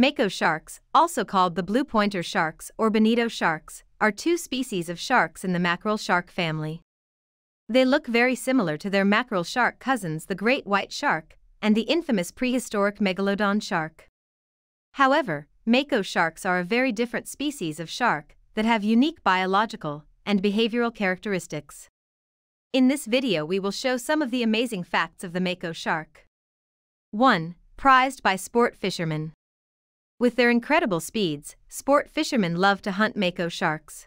Mako sharks, also called the blue pointer sharks or bonito sharks, are two species of sharks in the mackerel shark family. They look very similar to their mackerel shark cousins the great white shark and the infamous prehistoric megalodon shark. However, mako sharks are a very different species of shark that have unique biological and behavioral characteristics. In this video we will show some of the amazing facts of the mako shark. 1. Prized by sport fishermen. With their incredible speeds, sport fishermen love to hunt mako sharks.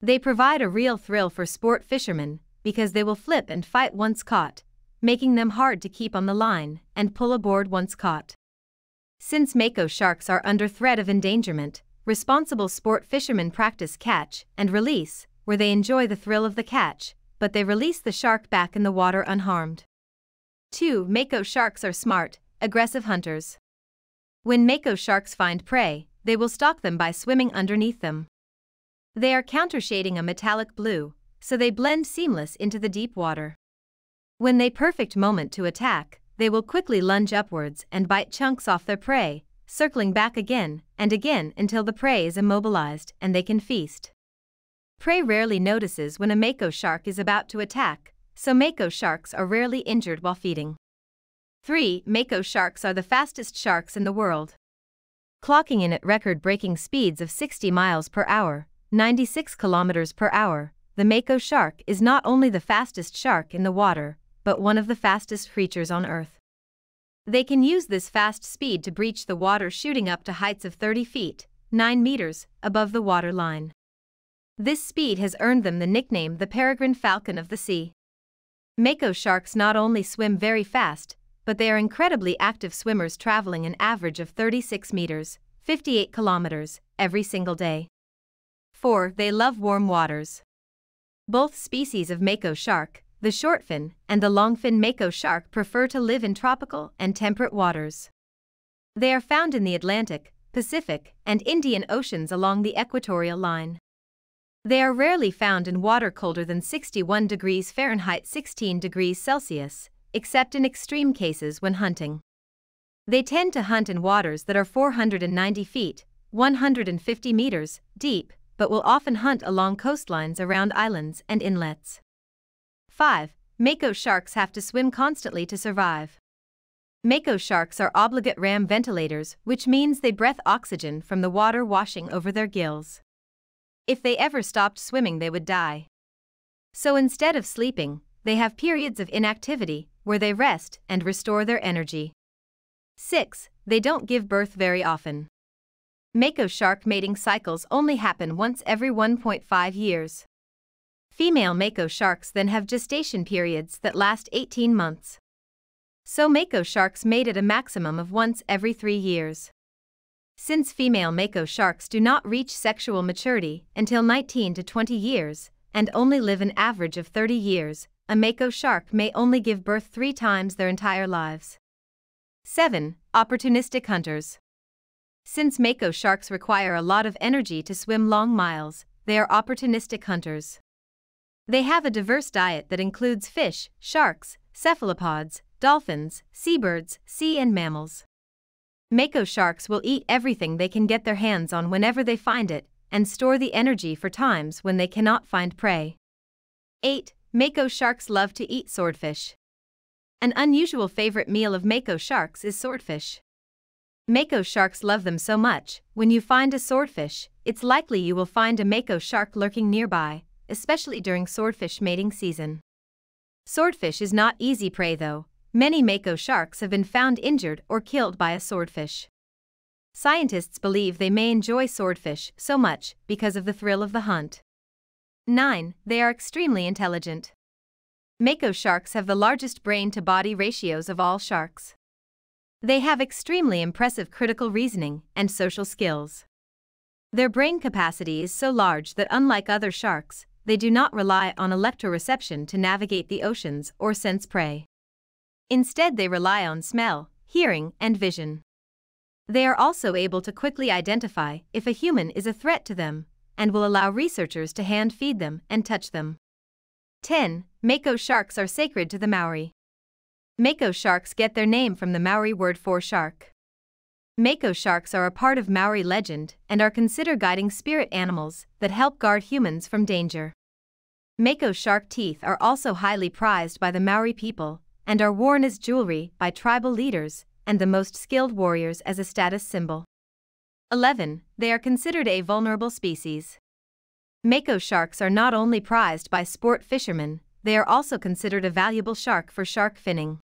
They provide a real thrill for sport fishermen because they will flip and fight once caught, making them hard to keep on the line and pull aboard once caught. Since mako sharks are under threat of endangerment, responsible sport fishermen practice catch and release, where they enjoy the thrill of the catch, but they release the shark back in the water unharmed. 2. Mako sharks are smart, aggressive hunters. When mako sharks find prey, they will stalk them by swimming underneath them. They are countershading a metallic blue, so they blend seamless into the deep water. When they perfect moment to attack, they will quickly lunge upwards and bite chunks off their prey, circling back again and again until the prey is immobilized and they can feast. Prey rarely notices when a mako shark is about to attack, so mako sharks are rarely injured while feeding. 3. Mako sharks are the fastest sharks in the world. Clocking in at record-breaking speeds of 60 miles per hour, 96 kilometers per hour, the Mako shark is not only the fastest shark in the water, but one of the fastest creatures on Earth. They can use this fast speed to breach the water shooting up to heights of 30 feet, 9 meters, above the water line. This speed has earned them the nickname the peregrine falcon of the sea. Mako sharks not only swim very fast, but they are incredibly active swimmers traveling an average of 36 meters, 58 kilometers, every single day. 4. They love warm waters. Both species of mako shark, the shortfin and the longfin mako shark prefer to live in tropical and temperate waters. They are found in the Atlantic, Pacific, and Indian Oceans along the equatorial line. They are rarely found in water colder than 61 degrees Fahrenheit 16 degrees Celsius except in extreme cases when hunting. They tend to hunt in waters that are 490 feet, 150 meters, deep, but will often hunt along coastlines around islands and inlets. 5. Mako sharks have to swim constantly to survive. Mako sharks are obligate ram ventilators, which means they breath oxygen from the water washing over their gills. If they ever stopped swimming, they would die. So instead of sleeping, they have periods of inactivity, where they rest and restore their energy. 6. They don't give birth very often. Mako shark mating cycles only happen once every 1.5 years. Female Mako sharks then have gestation periods that last 18 months. So Mako sharks mate at a maximum of once every 3 years. Since female Mako sharks do not reach sexual maturity until 19 to 20 years and only live an average of 30 years, a mako shark may only give birth three times their entire lives. 7. Opportunistic hunters. Since mako sharks require a lot of energy to swim long miles, they are opportunistic hunters. They have a diverse diet that includes fish, sharks, cephalopods, dolphins, seabirds, sea and mammals. Mako sharks will eat everything they can get their hands on whenever they find it and store the energy for times when they cannot find prey. 8. Mako sharks love to eat swordfish. An unusual favorite meal of Mako sharks is swordfish. Mako sharks love them so much, when you find a swordfish, it's likely you will find a Mako shark lurking nearby, especially during swordfish mating season. Swordfish is not easy prey though, many Mako sharks have been found injured or killed by a swordfish. Scientists believe they may enjoy swordfish so much because of the thrill of the hunt. 9. They are extremely intelligent. Mako sharks have the largest brain-to-body ratios of all sharks. They have extremely impressive critical reasoning and social skills. Their brain capacity is so large that unlike other sharks, they do not rely on electroreception to navigate the oceans or sense prey. Instead they rely on smell, hearing, and vision. They are also able to quickly identify if a human is a threat to them and will allow researchers to hand feed them and touch them. 10. Mako sharks are sacred to the Maori. Mako sharks get their name from the Maori word for shark. Mako sharks are a part of Maori legend and are considered guiding spirit animals that help guard humans from danger. Mako shark teeth are also highly prized by the Maori people and are worn as jewelry by tribal leaders and the most skilled warriors as a status symbol. 11. They are considered a vulnerable species. Mako sharks are not only prized by sport fishermen, they are also considered a valuable shark for shark finning.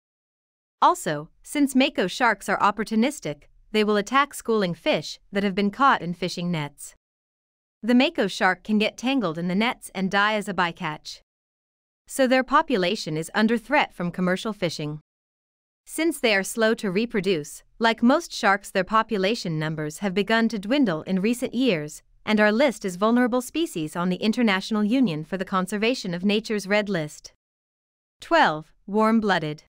Also, since Mako sharks are opportunistic, they will attack schooling fish that have been caught in fishing nets. The Mako shark can get tangled in the nets and die as a bycatch. So their population is under threat from commercial fishing. Since they are slow to reproduce, like most sharks their population numbers have begun to dwindle in recent years, and our list is vulnerable species on the International Union for the Conservation of Nature's Red List. 12. Warm blooded.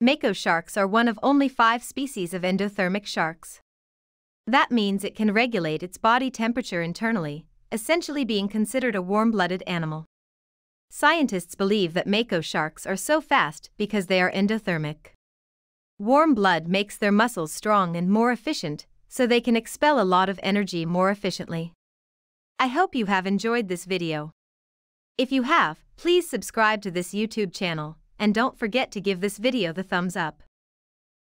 Mako sharks are one of only five species of endothermic sharks. That means it can regulate its body temperature internally, essentially being considered a warm blooded animal. Scientists believe that Mako sharks are so fast because they are endothermic. Warm blood makes their muscles strong and more efficient, so they can expel a lot of energy more efficiently. I hope you have enjoyed this video. If you have, please subscribe to this YouTube channel, and don't forget to give this video the thumbs up.